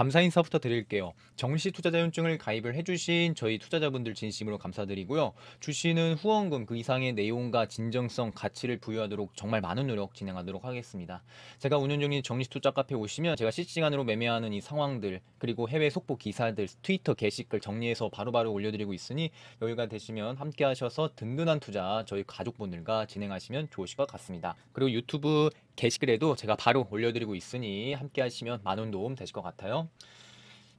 감사 인사부터 드릴게요. 정시 투자자연증을 가입을 해주신 저희 투자자분들 진심으로 감사드리고요. 주시는 후원금 그 이상의 내용과 진정성, 가치를 부여하도록 정말 많은 노력 진행하도록 하겠습니다. 제가 운영 중인 정시 투자 카페 오시면 제가 실시간으로 매매하는 이 상황들 그리고 해외 속보 기사들, 트위터 게시글 정리해서 바로바로 올려드리고 있으니 여유가 되시면 함께하셔서 든든한 투자 저희 가족분들과 진행하시면 좋으실 것 같습니다. 그리고 유튜브 게시글에도 제가 바로 올려드리고 있으니 함께 하시면 많은 도움 되실 것 같아요.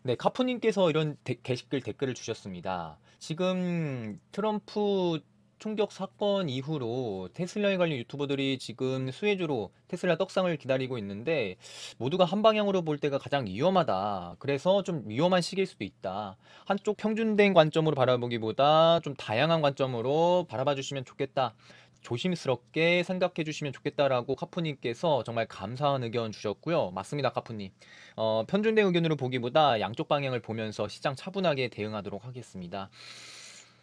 네, 카푸님께서 이런 데, 게시글 댓글을 주셨습니다. 지금 트럼프 총격 사건 이후로 테슬라에 관련 유튜버들이 지금 수혜주로 테슬라 떡상을 기다리고 있는데 모두가 한 방향으로 볼 때가 가장 위험하다. 그래서 좀 위험한 시기일 수도 있다. 한쪽 평준된 관점으로 바라보기보다 좀 다양한 관점으로 바라봐 주시면 좋겠다. 조심스럽게 생각해 주시면 좋겠다라고 카푸님께서 정말 감사한 의견 주셨고요. 맞습니다, 카푸님. 어, 편준된 의견으로 보기보다 양쪽 방향을 보면서 시장 차분하게 대응하도록 하겠습니다.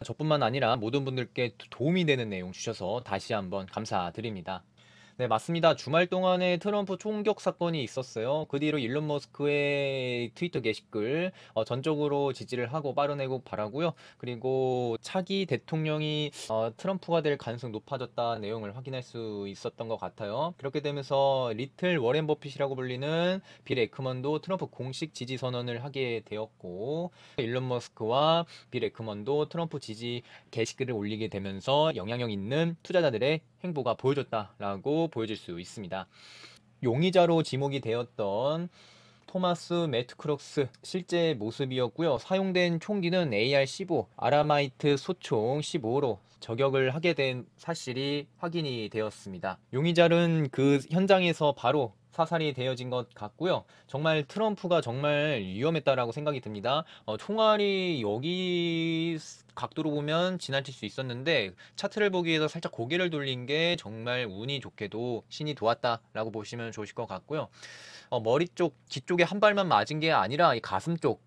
저뿐만 아니라 모든 분들께 도움이 되는 내용 주셔서 다시 한번 감사드립니다. 네, 맞습니다. 주말 동안에 트럼프 총격 사건이 있었어요. 그 뒤로 일론 머스크의 트위터 게시글 어, 전적으로 지지를 하고 빠른 회국 바라고요. 그리고 차기 대통령이 어, 트럼프가 될 가능성 높아졌다 내용을 확인할 수 있었던 것 같아요. 그렇게 되면서 리틀 워렌 버핏이라고 불리는 빌 에크먼도 트럼프 공식 지지 선언을 하게 되었고 일론 머스크와 빌 에크먼도 트럼프 지지 게시글을 올리게 되면서 영향력 있는 투자자들의 행보가 보여줬다라고 보여질 수 있습니다. 용의자로 지목이 되었던 토마스 매트크록스 실제 모습이었고요. 사용된 총기는 AR-15 아라마이트 소총 15로 저격을 하게 된 사실이 확인이 되었습니다. 용의자는 그 현장에서 바로 사살이 되어진 것 같고요. 정말 트럼프가 정말 위험했다라고 생각이 듭니다. 어, 총알이 여기 각도로 보면 지나칠 수 있었는데 차트를 보기 에서 살짝 고개를 돌린 게 정말 운이 좋게도 신이 도왔다라고 보시면 좋으실 것 같고요. 어, 머리 쪽, 귀 쪽에 한 발만 맞은 게 아니라 이 가슴 쪽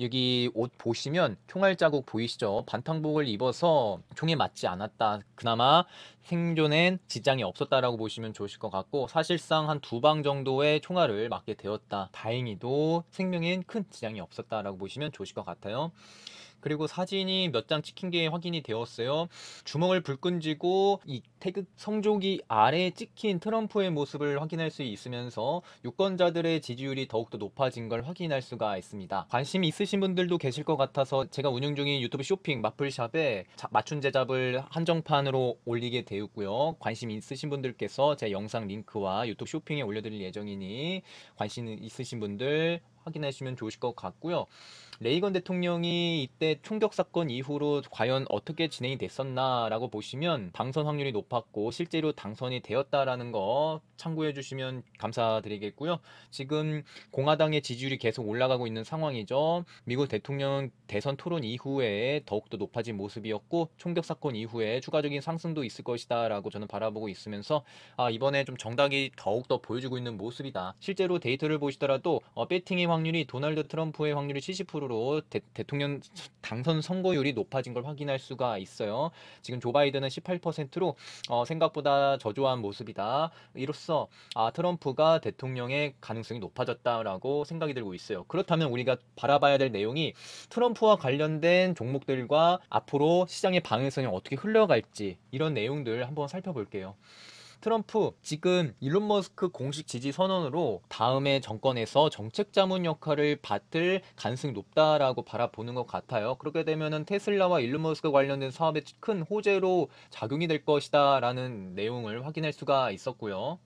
여기 옷 보시면 총알 자국 보이시죠? 반탕복을 입어서 총에 맞지 않았다. 그나마 생존엔 지장이 없었다라고 보시면 좋으실 것 같고 사실상 한 두 방 정도의 총알을 맞게 되었다. 다행히도 생명엔 큰 지장이 없었다라고 보시면 좋으실 것 같아요. 그리고 사진이 몇 장 찍힌 게 확인이 되었어요. 주먹을 불끈 쥐고 이 태극 성조기 아래에 찍힌 트럼프의 모습을 확인할 수 있으면서 유권자들의 지지율이 더욱더 높아진 걸 확인할 수가 있습니다. 관심 있으신 분들도 계실 것 같아서 제가 운영 중인 유튜브 쇼핑 마플샵에 맞춤 제작을 한정판으로 올리게 되었고요. 관심 있으신 분들께서 제 영상 링크와 유튜브 쇼핑에 올려드릴 예정이니 관심 있으신 분들 확인하시면 좋으실 것 같고요. 레이건 대통령이 이때 총격 사건 이후로 과연 어떻게 진행이 됐었나라고 보시면 당선 확률이 높았고 실제로 당선이 되었다라는 거 참고해 주시면 감사드리겠고요. 지금 공화당의 지지율이 계속 올라가고 있는 상황이죠. 미국 대통령 대선 토론 이후에 더욱더 높아진 모습이었고 총격 사건 이후에 추가적인 상승도 있을 것이다라고 저는 바라보고 있으면서 아 이번에 좀 정당이 더욱더 보여주고 있는 모습이다. 실제로 데이터를 보시더라도 어, 배팅의 확률이 도널드 트럼프의 확률이 70% 실제로로 대, 통령 당선 선거율이 높아진 걸 확인할 수가 있어요. 지금 조 바이든은 18%로 어, 생각보다 저조한 모습이다. 이로써 아 트럼프가 대통령의 가능성이 높아졌다라고 생각이 들고 있어요. 그렇다면 우리가 바라봐야 될 내용이 트럼프와 관련된 종목들과 앞으로 시장의 방향성이 어떻게 흘러갈지 이런 내용들 한번 살펴볼게요. 트럼프 지금 일론 머스크 공식 지지 선언으로 다음에 정권에서 정책 자문 역할을 받을 가능성이 높다라고 바라보는 것 같아요. 그렇게 되면은 테슬라와 일론 머스크 관련된 사업에 큰 호재로 작용이 될 것이다라는 내용을 확인할 수가 있었고요.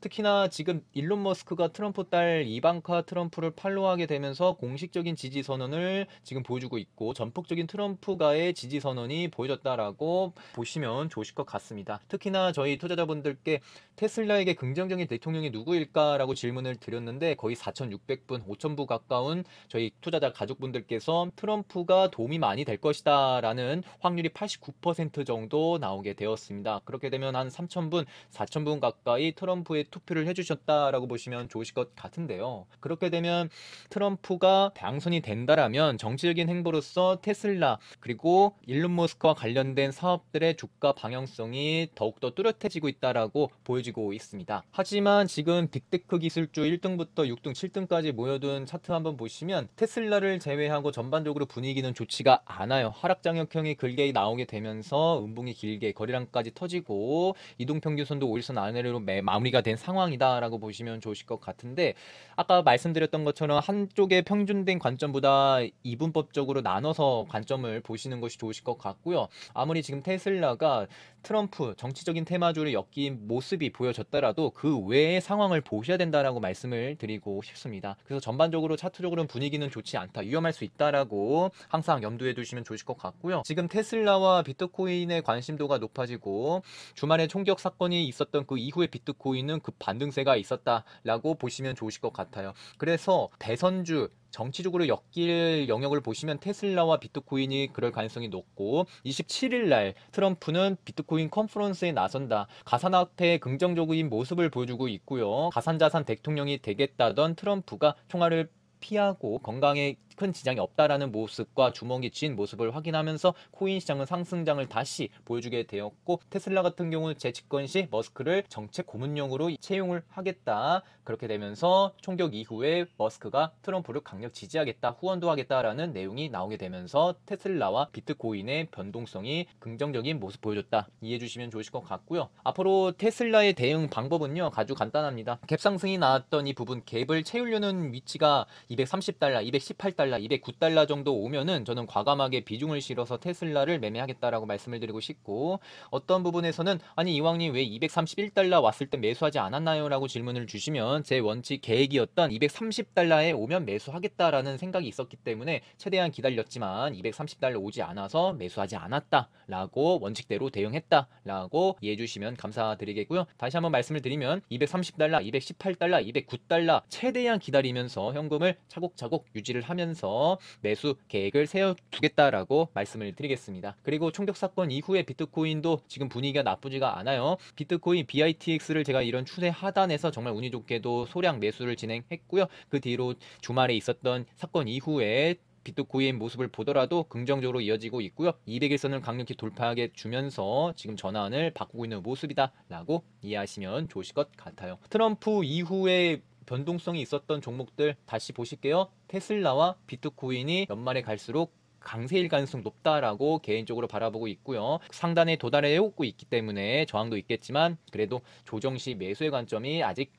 특히나 지금 일론 머스크가 트럼프 딸 이방카 트럼프를 팔로하게 우 되면서 공식적인 지지 선언을 지금 보여주고 있고 전폭적인 트럼프가의 지지 선언이 보여졌다라고 보시면 좋으실 것 같습니다. 특히나 저희 투자자분들께 테슬라에게 긍정적인 대통령이 누구일까라고 질문을 드렸는데 거의 4,600분, 5,000부 가까운 저희 투자자 가족분들께서 트럼프가 도움이 많이 될 것이다라는 확률이 89% 정도 나오게 되었습니다. 그렇게 되면 한 3,000분, 4,000분 가까이 트럼프의 투표를 해주셨다라고 보시면 좋으실 것 같은데요. 그렇게 되면 트럼프가 당선이 된다라면 정치적인 행보로서 테슬라 그리고 일론 머스크와 관련된 사업들의 주가 방향성이 더욱더 뚜렷해지고 있다라고 보여지고 있습니다. 하지만 지금 빅테크 기술주 1등부터 6등, 7등까지 모여둔 차트 한번 보시면 테슬라를 제외하고 전반적으로 분위기는 좋지가 않아요. 하락 장역형이 길게 나오게 되면서 음봉이 길게 거리랑까지 터지고 이동평균선도 5일선 안으로 마무리가 된 상황이다라고 보시면 좋으실 것 같은데 아까 말씀드렸던 것처럼 한쪽의 평준된 관점보다 이분법적으로 나눠서 관점을 보시는 것이 좋으실 것 같고요. 아무리 지금 테슬라가 트럼프 정치적인 테마주를 엮인 모습이 보여졌더라도 그 외의 상황을 보셔야 된다라고 말씀을 드리고 싶습니다. 그래서 전반적으로 차트적으로는 분위기는 좋지 않다, 위험할 수 있다라고 항상 염두에 두시면 좋을것 같고요. 지금 테슬라와 비트코인의 관심도가 높아지고 주말에 총격 사건이 있었던 그 이후에 비트코인은 급 그 반등세가 있었다라고 보시면 좋으실 것 같아요. 그래서 대선주 정치적으로 엮일 영역을 보시면 테슬라와 비트코인이 그럴 가능성이 높고 27일 날 트럼프는 비트코인 컨퍼런스에 나선다. 가산화폐의 긍정적인 모습을 보여주고 있고요. 가산자산 대통령이 되겠다던 트럼프가 총알을 피하고 건강에 큰 지장이 없다라는 모습과 주먹이 쥔 모습을 확인하면서 코인 시장은 상승장을 다시 보여주게 되었고 테슬라 같은 경우는 재집권 시 머스크를 정책 고문용으로 채용을 하겠다 그렇게 되면서 총격 이후에 머스크가 트럼프를 강력 지지하겠다 후원도 하겠다라는 내용이 나오게 되면서 테슬라와 비트코인의 변동성이 긍정적인 모습 보여줬다 이해해 주시면 좋으실 것 같고요 앞으로 테슬라의 대응 방법은요 아주 간단합니다 갭 상승이 나왔던 이 부분 갭을 채우려는 위치가 230달러 218달러 200달러, 209달러 정도 오면은 저는 과감하게 비중을 실어서 테슬라를 매매하겠다라고 말씀을 드리고 싶고 어떤 부분에서는 아니 이왕님 왜 231달러 왔을 때 매수하지 않았나요라고 질문을 주시면 제 원칙 계획이었던 230달러에 오면 매수하겠다라는 생각이 있었기 때문에 최대한 기다렸지만 230달러 오지 않아서 매수하지 않았다라고 원칙대로 대응했다라고 이해해 주시면 감사드리겠고요. 다시 한번 말씀을 드리면 230달러, 218달러, 209달러 최대한 기다리면서 현금을 차곡차곡 유지를 하면서 하면서 매수 계획을 세워두겠다라고 말씀을 드리겠습니다. 그리고 총격 사건 이후에 비트코인도 지금 분위기가 나쁘지가 않아요. 비트코인 BITX를 제가 이런 추세 하단에서 정말 운이 좋게도 소량 매수를 진행했고요. 그 뒤로 주말에 있었던 사건 이후에 비트코인 모습을 보더라도 긍정적으로 이어지고 있고요. 200일선을 강력히 돌파하게 주면서 지금 전환을 바꾸고 있는 모습이다라고 이해하시면 좋으실 것 같아요. 트럼프 이후에 변동성이 있었던 종목들 다시 보실게요. 테슬라와 비트코인이 연말에 갈수록 강세일 가능성 높다라고 개인적으로 바라보고 있고요. 상단에 도달해 오고 있기 때문에 저항도 있겠지만 그래도 조정 시 매수의 관점이 아직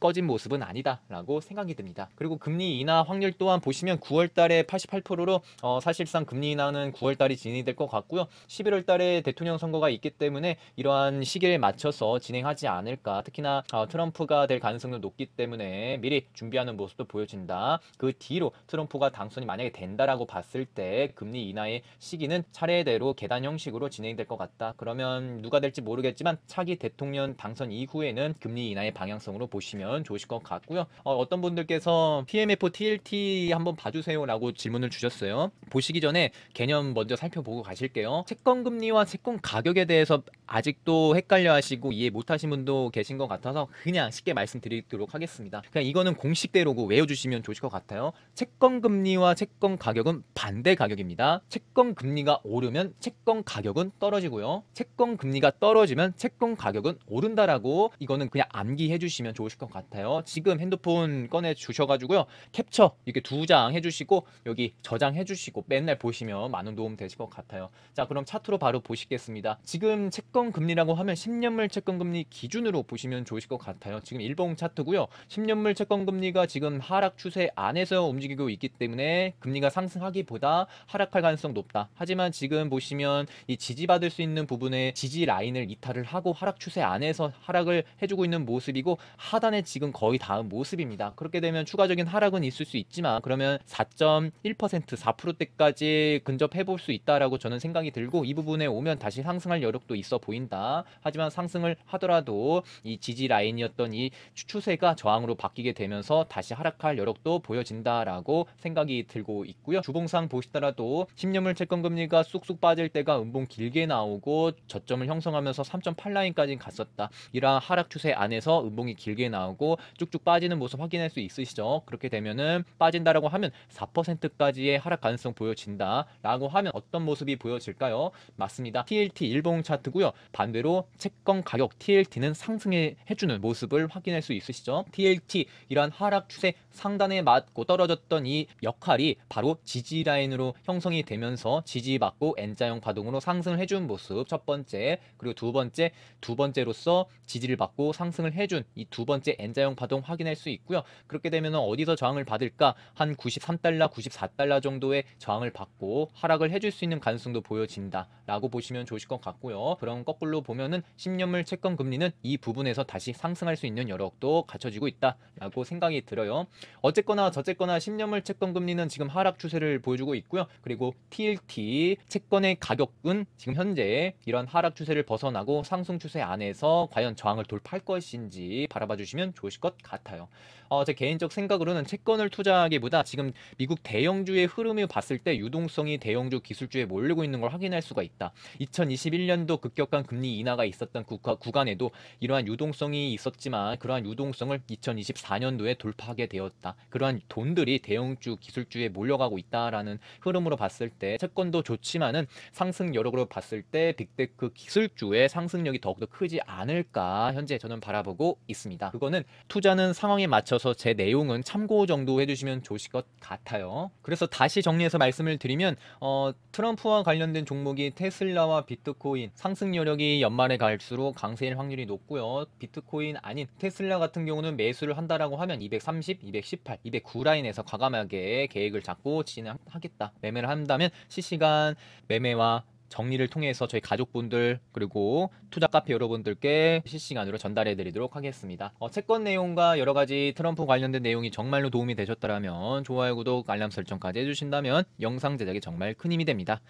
꺼진 모습은 아니다라고 생각이 듭니다. 그리고 금리 인하 확률 또한 보시면 9월 달에 88%로 어, 사실상 금리 인하는 9월 달이 진행될 것 같고요. 11월 달에 대통령 선거가 있기 때문에 이러한 시기에 맞춰서 진행하지 않을까. 특히나 어, 트럼프가 될 가능성도 높기 때문에 미리 준비하는 모습도 보여진다. 그 뒤로 트럼프가 당선이 만약에 된다라고 봤을 때 금리 인하의 시기는 차례대로 계단 형식으로 진행될 것 같다. 그러면 누가 될지 모르겠지만 차기 대통령 당선 이후에는 금리 인하의 방향성으로 보시면 보시면 좋으실 것 같고요. 어, 떤 분들께서 PMF TLT 한번 봐주세요라고 질문을 주셨어요. 보시기 전에 개념 먼저 살펴보고 가실게요. 채권 금리와 채권 가격에 대해서 아직도 헷갈려하시고 이해 못하신 분도 계신 것 같아서 그냥 쉽게 말씀드리도록 하겠습니다. 그냥 이거는 공식대로고 외워주시면 좋을것 같아요. 채권 금리와 채권 가격은 반대 가격입니다. 채권 금리가 오르면 채권 가격은 떨어지고요. 채권 금리가 떨어지면 채권 가격은 오른다라고 이거는 그냥 암기해 주시면 좋으실 것 같아요. 같아요. 지금 핸드폰 꺼내 주셔가지고요. 캡처 이렇게 두 장 해주시고 여기 저장해주시고 맨날 보시면 많은 도움 되실 것 같아요. 자 그럼 차트로 바로 보시겠습니다. 지금 채권금리라고 하면 10년물 채권금리 기준으로 보시면 좋으실 것 같아요. 지금 일봉 차트고요. 10년물 채권금리가 지금 하락 추세 안에서 움직이고 있기 때문에 금리가 상승하기보다 하락할 가능성 높다. 하지만 지금 보시면 이 지지받을 수 있는 부분에 지지 라인을 이탈을 하고 하락 추세 안에서 하락을 해주고 있는 모습이고 하단에 지금 거의 다음 모습입니다. 그렇게 되면 추가적인 하락은 있을 수 있지만 그러면 4.1% 4%대까지 근접해 볼 수 있다라고 저는 생각이 들고 이 부분에 오면 다시 상승할 여력도 있어 보인다. 하지만 상승을 하더라도 이 지지 라인이었던 이 추세가 저항으로 바뀌게 되면서 다시 하락할 여력도 보여진다라고 생각이 들고 있고요. 주봉상 보시더라도 10년물 채권금리가 쑥쑥 빠질 때가 음봉 길게 나오고 저점을 형성하면서 3.8 라인까지 갔었다. 이러한 하락 추세 안에서 음봉이 길게 나오고 되고 쭉쭉 빠지는 모습 확인할 수 있으시죠? 그렇게 되면은 빠진다라고 하면 4%까지의 하락 가능성 보여진다라고 하면 어떤 모습이 보여질까요? 맞습니다. TLT 일봉 차트고요. 반대로 채권 가격 TLT는 상승해 주는 모습을 확인할 수 있으시죠? TLT 이러한 하락 추세 상단에 맞고 떨어졌던 이 역할이 바로 지지 라인으로 형성이 되면서 지지받고 N자형 파동으로 상승을 해준 모습 첫 번째 그리고 두 번째 두 번째로서 지지를 받고 상승을 해준 이 두 번째 N자형 파동 확인할 수 있고요. 그렇게 되면 어디서 저항을 받을까? 한 93달러, 94달러 정도의 저항을 받고 하락을 해줄 수 있는 가능성도 보여진다라고 보시면 좋으실 것 같고요. 그럼 거꾸로 보면은 10년물 채권 금리는 이 부분에서 다시 상승할 수 있는 여력도 갖춰지고 있다라고 생각이 들어요. 어쨌거나 저쨌거나 10년물 채권 금리는 지금 하락 추세를 보여주고 있고요. 그리고 TLT 채권의 가격은 지금 현재 이런 하락 추세를 벗어나고 상승 추세 안에서 과연 저항을 돌파할 것인지 바라봐 주시면 좋으실 것 같아요. 어, 제 개인적 생각으로는 채권을 투자하기보다 지금 미국 대형주의 흐름을 봤을 때 유동성이 대형주 기술주에 몰리고 있는 걸 확인할 수가 있다. 2021년도 급격한 금리 인하가 있었던 국가, 구간에도 이러한 유동성이 있었지만 그러한 유동성을 2024년도에 돌파하게 되었다. 그러한 돈들이 대형주 기술주에 몰려가고 있다라는 흐름으로 봤을 때 채권도 좋지만은 상승 여력으로 봤을 때 빅테크 기술주의 상승력이 더욱더 크지 않을까 현재 저는 바라보고 있습니다. 그거는 보면은 투자는 상황에 맞춰서 제 내용은 참고 정도 해주시면 좋으실 것 같아요. 그래서 다시 정리해서 말씀을 드리면 어, 트럼프와 관련된 종목이 테슬라와 비트코인 상승 여력이 연말에 갈수록 강세일 확률이 높고요. 비트코인 아닌 테슬라 같은 경우는 매수를 한다라고 하면 230, 218, 209 라인에서 과감하게 계획을 잡고 진행하겠다 매매를 한다면 실시간 매매와 정리를 통해서 저희 가족분들 그리고 투자 카페 여러분들께 실시간으로 전달해 드리도록 하겠습니다. 어, 채권 내용과 여러 가지 트럼프 관련된 내용이 정말로 도움이 되셨다면 좋아요, 구독, 알람 설정까지 해주신다면 영상 제작에 정말 큰 힘이 됩니다.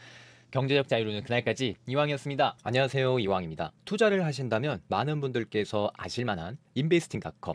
경제적 자유로는 그날까지 이왕이었습니다. 안녕하세요. 이왕입니다. 투자를 하신다면 많은 분들께서 아실 만한 인베스팅닷컴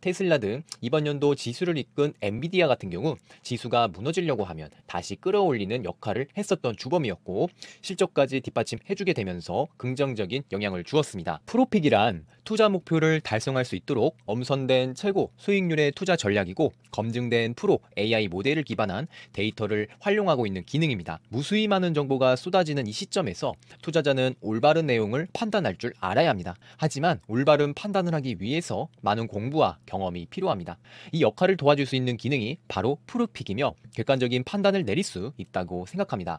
테슬라 등 이번 연도 지수를 이끈 엔비디아 같은 경우 지수가 무너지려고 하면 다시 끌어올리는 역할을 했었던 주범이었고 실적까지 뒷받침해주게 되면서 긍정적인 영향을 주었습니다. 프로픽이란 투자 목표를 달성할 수 있도록 엄선된 최고 수익률의 투자 전략이고 검증된 프로 AI 모델을 기반한 데이터를 활용하고 있는 기능입니다. 무수히 많은 정보가 쏟아지는 이 시점에서 투자자는 올바른 내용을 판단할 줄 알아야 합니다. 하지만 올바른 판단을 하기 위해서 많은 공부와 경험이 필요합니다. 이 역할을 도와줄 수 있는 기능이 바로 프루픽이며 객관적인 판단을 내릴 수 있다고 생각합니다.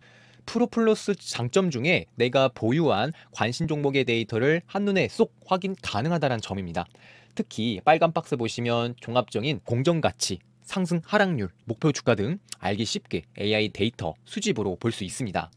프로플러스 장점 중에 내가 보유한 관심 종목의 데이터를 한눈에 쏙 확인 가능하다는 점입니다. 특히 빨간 박스 보시면 종합적인 공정가치, 상승 하락률, 목표 주가 등 알기 쉽게 AI 데이터 수집으로 볼 수 있습니다.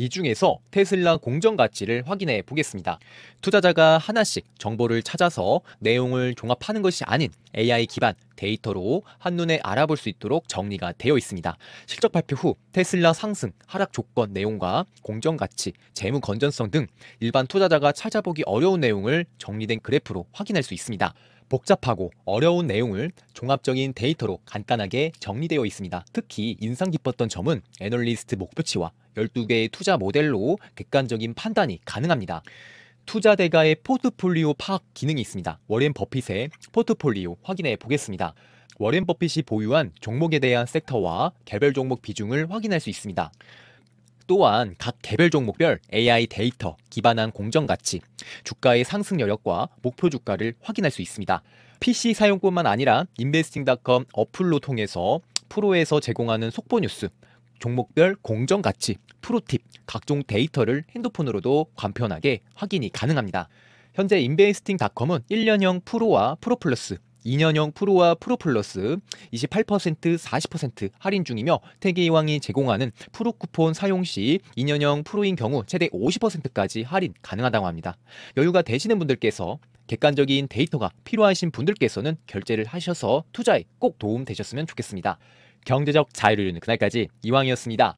이 중에서 테슬라 공정 가치를 확인해 보겠습니다. 투자자가 하나씩 정보를 찾아서 내용을 종합하는 것이 아닌 AI 기반 데이터로 한눈에 알아볼 수 있도록 정리가 되어 있습니다. 실적 발표 후 테슬라 상승, 하락 조건 내용과 공정 가치, 재무 건전성 등 일반 투자자가 찾아보기 어려운 내용을 정리된 그래프로 확인할 수 있습니다. 복잡하고 어려운 내용을 종합적인 데이터로 간단하게 정리되어 있습니다. 특히 인상 깊었던 점은 애널리스트 목표치와 12개의 투자 모델로 객관적인 판단이 가능합니다. 투자 대가의 포트폴리오 파악 기능이 있습니다. 워렌 버핏의 포트폴리오 확인해 보겠습니다. 워렌 버핏이 보유한 종목에 대한 섹터와 개별 종목 비중을 확인할 수 있습니다. 또한 각 개별 종목별 AI 데이터 기반한 공정 가치, 주가의 상승 여력과 목표 주가를 확인할 수 있습니다. PC 사용뿐만 아니라 investing.com 어플로 통해서 프로에서 제공하는 속보 뉴스, 종목별 공정 가치, 프로팁, 각종 데이터를 핸드폰으로도 간편하게 확인이 가능합니다. 현재 인베이스팅닷컴은 1년형 프로와 프로플러스 2년형 프로와 프로플러스 28% 40% 할인 중이며 태계이왕이 제공하는 프로 쿠폰 사용 시 2년형 프로인 경우 최대 50%까지 할인 가능하다고 합니다. 여유가 되시는 분들께서 객관적인 데이터가 필요하신 분들께서는 결제를 하셔서 투자에 꼭 도움 되셨으면 좋겠습니다. 경제적 자유를 이루는 그날까지 이왕이었습니다.